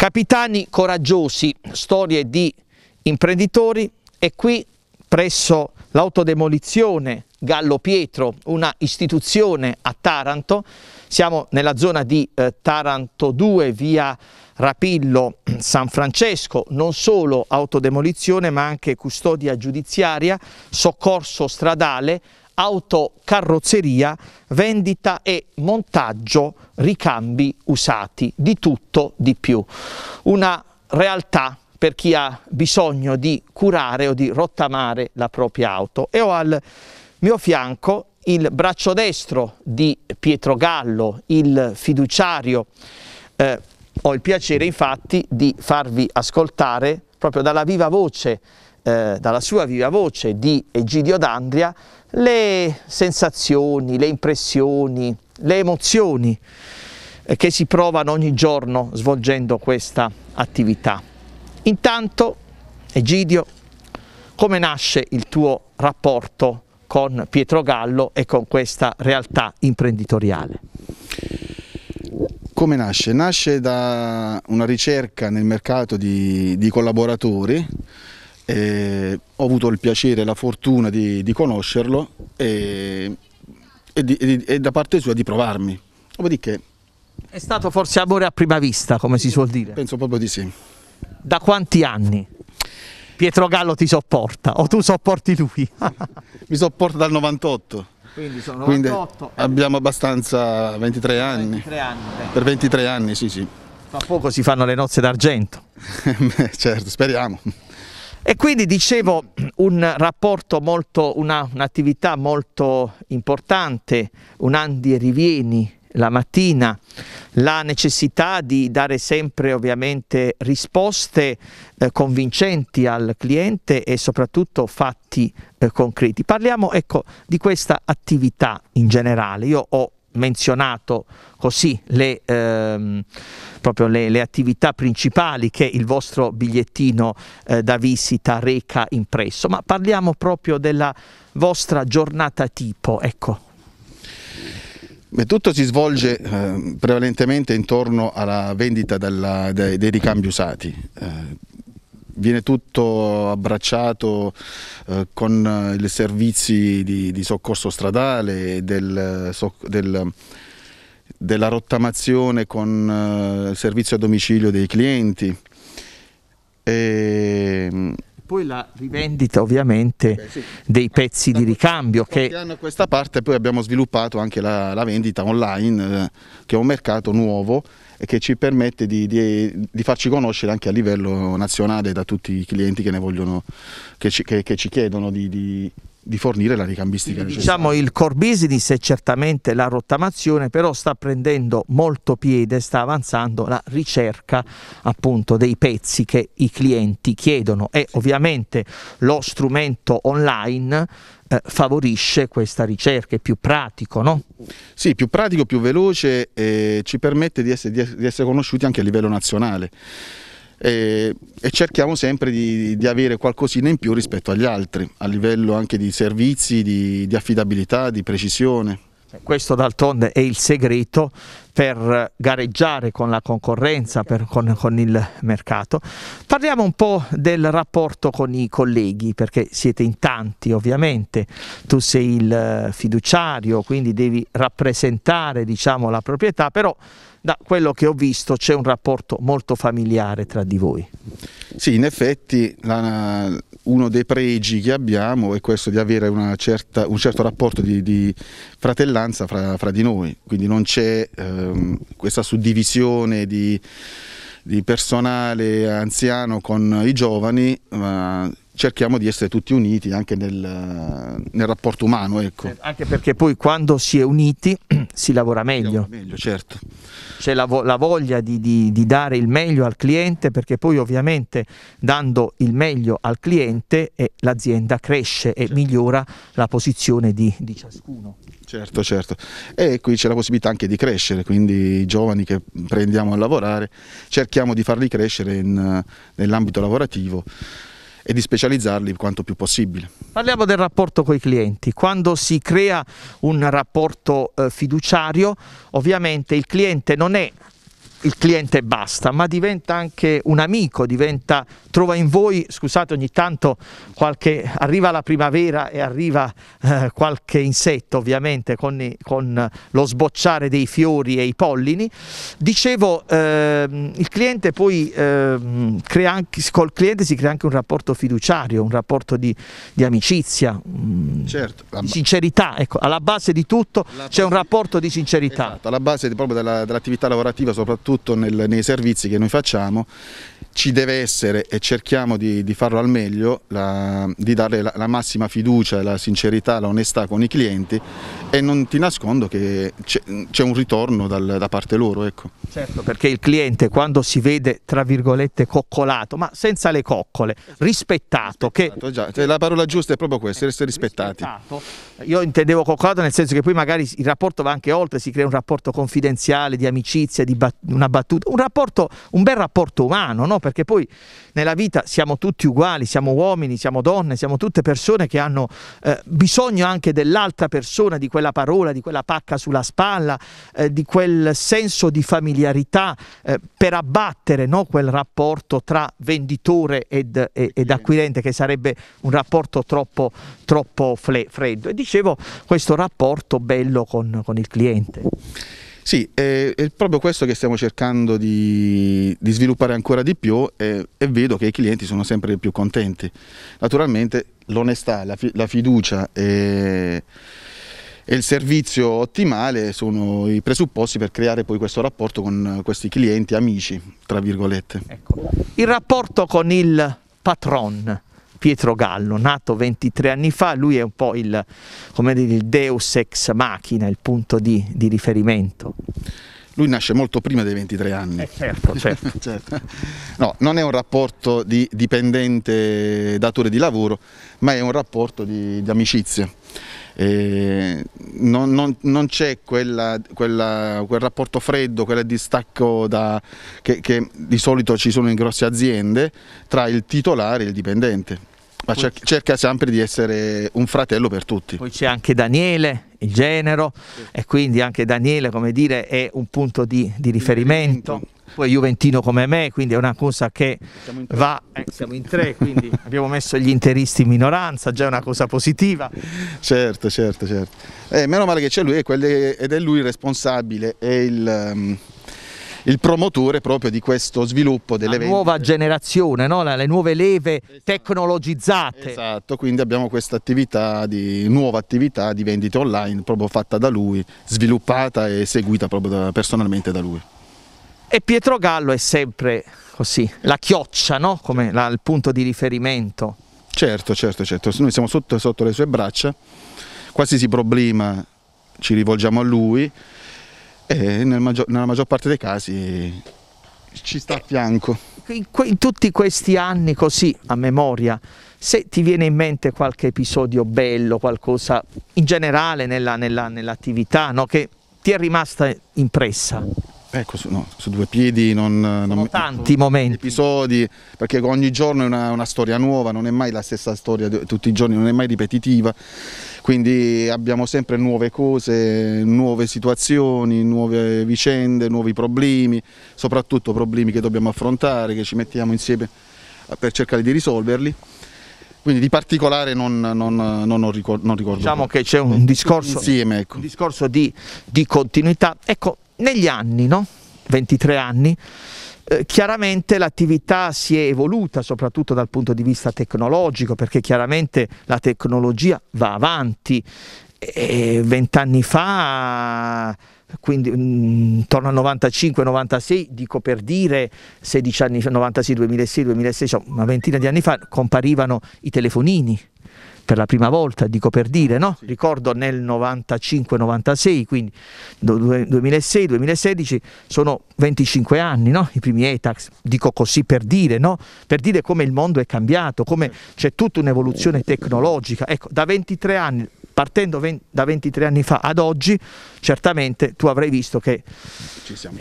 Capitani coraggiosi, storie di imprenditori e qui presso l'autodemolizione Gallo Pietro, una istituzione a Taranto, siamo nella zona di eh, Taranto 2 via Rapillo San Francesco, non solo autodemolizione ma anche custodia giudiziaria, soccorso stradale, autocarrozzeria, vendita e montaggio ricambi usati, di tutto di più. Una realtà per chi ha bisogno di curare o di rottamare la propria auto. E ho al mio fianco il braccio destro di Pietro Gallo, il fiduciario. Eh, ho il piacere infatti di farvi ascoltare proprio dalla viva voce eh, dalla sua viva voce di Egidio d'Andria le sensazioni, le impressioni, le emozioni eh, che si provano ogni giorno svolgendo questa attività. Intanto, Egidio, come nasce il tuo rapporto con Pietro Gallo e con questa realtà imprenditoriale? Come nasce? Nasce da una ricerca nel mercato di, di collaboratori eh, ho avuto il piacere e la fortuna di, di conoscerlo e, e, di, e, da parte sua di provarmi. Dopodiché... È stato forse amore a prima vista, come si suol dire? Penso proprio di sì. Da quanti anni? Pietro Gallo ti sopporta o tu sopporti lui? Mi sopporta dal 98. Quindi sono 98. Quindi eh. abbiamo abbastanza 23 anni. 23 anni per 23 anni, sì, sì. Tra poco si fanno le nozze d'argento. certo, speriamo. E quindi dicevo un rapporto molto, un'attività molto importante, un andi e rivieni la mattina, la necessità di dare sempre ovviamente risposte eh, convincenti al cliente e soprattutto fatti eh, concreti. Parliamo ecco di questa attività in generale. Io ho menzionato così le, ehm, le, le, attività principali che il vostro bigliettino eh, da visita reca impresso, ma parliamo proprio della vostra giornata tipo, ecco. Beh, tutto si svolge eh, prevalentemente intorno alla vendita della, dei, dei, ricambi usati. Eh, viene tutto abbracciato eh, con eh, i servizi di, di, soccorso stradale, del, eh, del, della rottamazione con eh, il servizio a domicilio dei clienti. E, mm, poi la rivendita ovviamente Beh, sì. dei pezzi da di ricambio. Da che anno a questa parte poi abbiamo sviluppato anche la, la vendita online, eh, che è un mercato nuovo che ci permette di, di, di, farci conoscere anche a livello nazionale da tutti i clienti che, vogliono, che, ci, che, che ci, chiedono di, di fornire la ricambistica Quindi, Diciamo il core business è certamente la rottamazione, però sta prendendo molto piede, sta avanzando la ricerca appunto dei pezzi che i clienti chiedono e ovviamente lo strumento online eh, favorisce questa ricerca, è più pratico, no? Sì, più pratico, più veloce e ci permette di essere, di essere conosciuti anche a livello nazionale. E, e, cerchiamo sempre di, di, avere qualcosina in più rispetto agli altri, a livello anche di servizi, di, di affidabilità, di precisione. Cioè, questo d'altronde è il segreto per gareggiare con la concorrenza, per, con, con, il mercato. Parliamo un po' del rapporto con i colleghi, perché siete in tanti ovviamente, tu sei il eh, fiduciario, quindi devi rappresentare diciamo, la proprietà, però da quello che ho visto c'è un rapporto molto familiare tra di voi. Sì, in effetti la, uno dei pregi che abbiamo è questo di avere certa, un certo rapporto di, di fratellanza fra, fra, di noi, quindi non c'è... Eh, Ehm, questa suddivisione di, di personale anziano con i giovani, ma cerchiamo di essere tutti uniti anche nel, nel rapporto umano. Ecco. Anche perché poi quando si è uniti si lavora meglio. Si lavora meglio certo c'è la, vo- la voglia di, di, di, dare il meglio al cliente perché poi ovviamente dando il meglio al cliente eh, l'azienda cresce e certo. migliora la posizione di, di ciascuno. Certo, certo. E qui c'è la possibilità anche di crescere, quindi i giovani che prendiamo a lavorare cerchiamo di farli crescere in, nell'ambito lavorativo e di specializzarli quanto più possibile. Parliamo del rapporto con i clienti. Quando si crea un rapporto eh, fiduciario, ovviamente il cliente non è il cliente basta, ma diventa anche un amico, diventa, trova in voi, scusate ogni tanto qualche, arriva la primavera e arriva eh, qualche insetto ovviamente con, con, lo sbocciare dei fiori e i pollini, dicevo eh, il cliente poi eh, crea anche, col cliente si crea anche un rapporto fiduciario, un rapporto di, di amicizia, mm, certo, di sincerità, ecco, alla base di tutto c'è un rapporto di sincerità. Esatto, alla base proprio dell'attività lavorativa soprattutto soprattutto nel, nei servizi che noi facciamo ci deve essere e cerchiamo di, di farlo al meglio, la, di dare la, la, massima fiducia, la sincerità, l'onestà con i clienti e non ti nascondo che c'è un ritorno dal, da parte loro. Ecco. Certo, perché il cliente quando si vede, tra virgolette, coccolato, ma senza le coccole, rispettato, rispettato che... Già, cioè, la parola giusta è proprio questa, essere rispettati. Rispettato. Io intendevo coccolato nel senso che poi magari il rapporto va anche oltre, si crea un rapporto confidenziale, di amicizia, di bat una battuta, un, rapporto, un bel rapporto umano, no? Perché poi nella vita siamo tutti uguali, siamo uomini, siamo donne, siamo tutte persone che hanno eh, bisogno anche dell'altra persona, di quella parola, di quella pacca sulla spalla, eh, di quel senso di familiarità eh, per abbattere no, quel rapporto tra venditore ed, ed, acquirente che sarebbe un rapporto troppo, troppo freddo. E dicevo questo rapporto bello con, con il cliente. Sì, è, è, proprio questo che stiamo cercando di, di sviluppare ancora di più e, e, vedo che i clienti sono sempre più contenti. Naturalmente l'onestà, la, la, fiducia e, e, il servizio ottimale sono i presupposti per creare poi questo rapporto con questi clienti, amici, tra virgolette. Ecco. Il rapporto con il patron Pietro Gallo, nato 23 anni fa, lui è un po' il, dire, il deus ex machina, il punto di, di, riferimento. Lui nasce molto prima dei 23 anni. Eh certo, certo. certo. No, non è un rapporto di dipendente datore di lavoro, ma è un rapporto di, di amicizia. Eh, non, non, non c'è quel rapporto freddo, quel distacco da, che, che di solito ci sono in grosse aziende tra il titolare e il dipendente ma cer cerca sempre di essere un fratello per tutti. Poi c'è anche Daniele, il genero, e quindi anche Daniele, come dire, è un punto di, di riferimento. Poi Juventino come me, quindi è una cosa che siamo va. Eh, siamo in tre, quindi abbiamo messo gli interisti in minoranza, già è una cosa positiva. Certo, certo, certo. Eh, meno male che c'è lui ed è lui il responsabile, è il. Um il promotore proprio di questo sviluppo delle La nuova generazione, no? le nuove leve esatto. tecnologizzate. Esatto, quindi abbiamo questa attività di, nuova attività di vendita online proprio fatta da lui, sviluppata e seguita proprio da, personalmente da lui. E Pietro Gallo è sempre così, la chioccia, no? come la, il punto di riferimento. Certo, certo, certo, noi siamo sotto, sotto le sue braccia, qualsiasi problema ci rivolgiamo a lui e nel maggior, nella maggior parte dei casi ci sta a fianco. Eh, in, in tutti questi anni così a memoria, se ti viene in mente qualche episodio bello, qualcosa in generale nell'attività nella, nell no? che ti è rimasta impressa? Ecco, su, no, su due piedi non... Sono non tanti momenti. Episodi, perché ogni giorno è una, una storia nuova, non è mai la stessa storia tutti i giorni, non è mai ripetitiva quindi abbiamo sempre nuove cose, nuove situazioni, nuove vicende, nuovi problemi, soprattutto problemi che dobbiamo affrontare, che ci mettiamo insieme eh, per cercare di risolverli. Quindi di particolare non, non, non, non ricordo. Diciamo che c'è un discorso, ecco. un discorso di, di continuità. Ecco, negli anni, no? 23 anni, eh, chiaramente l'attività si è evoluta soprattutto dal punto di vista tecnologico perché chiaramente la tecnologia va avanti e vent'anni fa quindi mm, intorno al 95-96, dico per dire 16 anni, fa 96, 2006, 2006, cioè una ventina di anni fa comparivano i telefonini, per la prima volta, dico per dire, no? sì. ricordo nel 95-96, quindi 2006-2016 sono 25 anni, no? i primi ETAX, dico così per dire, no? per dire come il mondo è cambiato, come c'è tutta un'evoluzione tecnologica. Ecco, da 23 anni, partendo da 23 anni fa ad oggi, certamente tu avrai visto che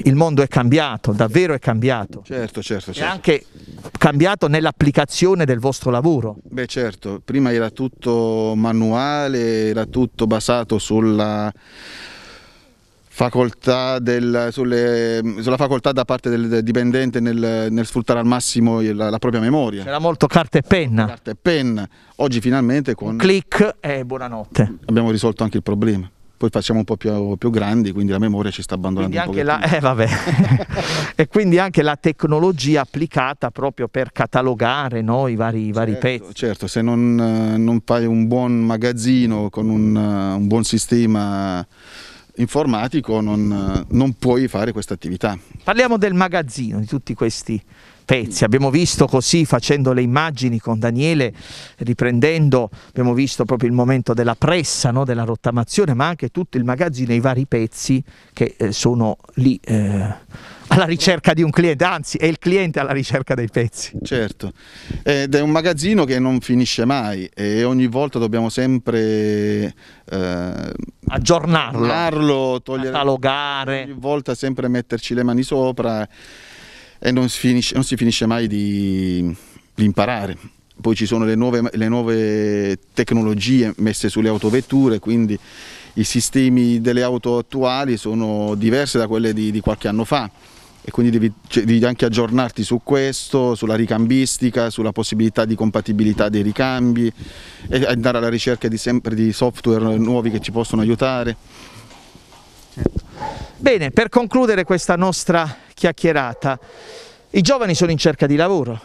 il mondo è cambiato, davvero è cambiato. Certo, certo, certo. E anche cambiato nell'applicazione del vostro lavoro? Beh certo, prima era tutto manuale, era tutto basato sulla facoltà del, sulle, sulla facoltà da parte del dipendente nel, nel sfruttare al massimo la, la propria memoria. C'era molto carta e penna. Carta e penna. Oggi finalmente con... Un click e buonanotte. Abbiamo risolto anche il problema poi facciamo un po' più, più, grandi, quindi la memoria ci sta abbandonando quindi un anche la, eh, e quindi anche la tecnologia applicata proprio per catalogare no, i, vari, certo, vari, pezzi. Certo, se non, eh, non, fai un buon magazzino con un, eh, un buon sistema informatico non, non puoi fare questa attività. Parliamo del magazzino, di tutti questi pezzi. Abbiamo visto così facendo le immagini con Daniele, riprendendo, abbiamo visto proprio il momento della pressa, no? della rottamazione, ma anche tutto il magazzino e i vari pezzi che eh, sono lì. Eh alla ricerca di un cliente, anzi è il cliente alla ricerca dei pezzi. Certo, ed è un magazzino che non finisce mai e ogni volta dobbiamo sempre eh, aggiornarlo, aggiornarlo togliere, catalogare, ogni volta sempre metterci le mani sopra e non si finisce, non si finisce mai di, di imparare poi ci sono le nuove, le nuove, tecnologie messe sulle autovetture, quindi i sistemi delle auto attuali sono diversi da quelli di, di qualche anno fa e quindi devi, cioè, devi, anche aggiornarti su questo, sulla ricambistica, sulla possibilità di compatibilità dei ricambi e andare alla ricerca di, sempre, di software nuovi che ci possono aiutare. Certo. Bene, per concludere questa nostra chiacchierata, i giovani sono in cerca di lavoro,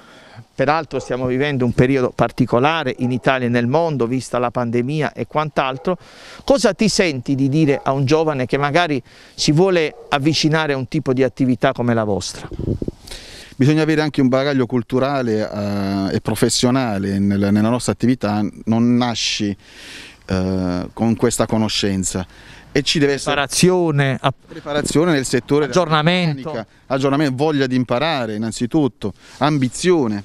Peraltro stiamo vivendo un periodo particolare in Italia e nel mondo, vista la pandemia e quant'altro. Cosa ti senti di dire a un giovane che magari si vuole avvicinare a un tipo di attività come la vostra? Bisogna avere anche un bagaglio culturale eh, e professionale nella, nella nostra attività, non nasci eh, con questa conoscenza e ci deve essere preparazione nel settore aggiornamento. aggiornamento, voglia di imparare innanzitutto, ambizione.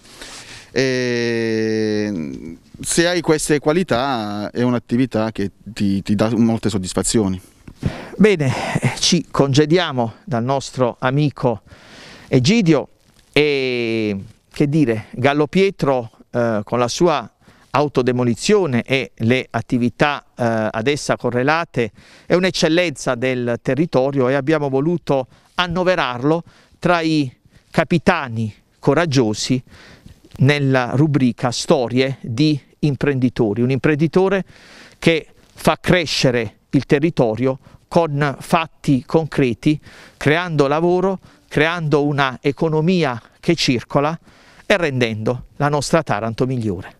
E se hai queste qualità è un'attività che ti, ti dà molte soddisfazioni. Bene, ci congediamo dal nostro amico Egidio e che dire, Gallo Pietro eh, con la sua autodemolizione e le attività eh, ad essa correlate è un'eccellenza del territorio e abbiamo voluto annoverarlo tra i capitani coraggiosi nella rubrica storie di imprenditori, un imprenditore che fa crescere il territorio con fatti concreti, creando lavoro, creando una economia che circola e rendendo la nostra Taranto migliore.